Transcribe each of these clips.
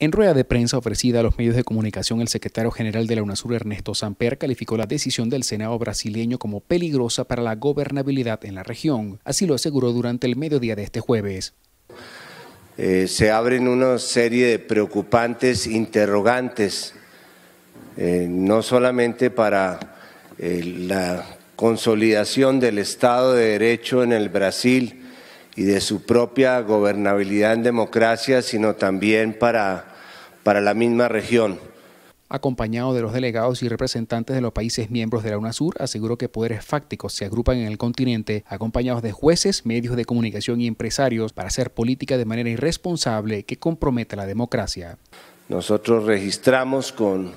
En rueda de prensa ofrecida a los medios de comunicación, el secretario general de la UNASUR, Ernesto Samper, calificó la decisión del Senado brasileño como peligrosa para la gobernabilidad en la región. Así lo aseguró durante el mediodía de este jueves. Eh, se abren una serie de preocupantes interrogantes, eh, no solamente para eh, la consolidación del Estado de Derecho en el Brasil, y de su propia gobernabilidad en democracia, sino también para, para la misma región acompañado de los delegados y representantes de los países miembros de la UNASUR, aseguró que poderes fácticos se agrupan en el continente, acompañados de jueces, medios de comunicación y empresarios, para hacer política de manera irresponsable que comprometa la democracia. Nosotros registramos con,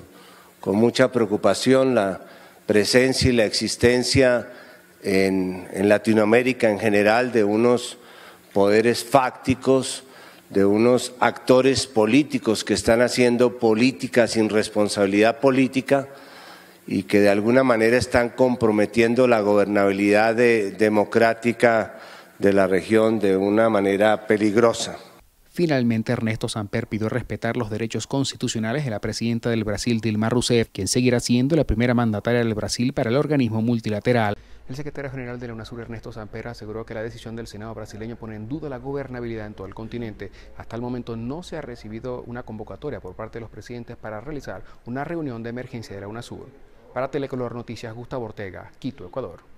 mucha preocupación la presencia y la existencia en Latinoamérica en general de unos poderes fácticos, de unos actores políticos que están haciendo política sin responsabilidad política y que de alguna manera están comprometiendo la gobernabilidad democrática de la región de una manera peligrosa. Finalmente, Ernesto Samper pidió respetar los derechos constitucionales de la presidenta del Brasil, Dilma Rousseff, quien seguirá siendo la primera mandataria del Brasil para el organismo multilateral. El secretario general de la UNASUR, Ernesto Samper, aseguró que la decisión del Senado brasileño pone en duda la gobernabilidad en todo el continente. Hasta el momento no se ha recibido una convocatoria por parte de los presidentes para realizar una reunión de emergencia de la UNASUR. Para Telecolor Noticias, Gustavo Ortega, Quito, Ecuador.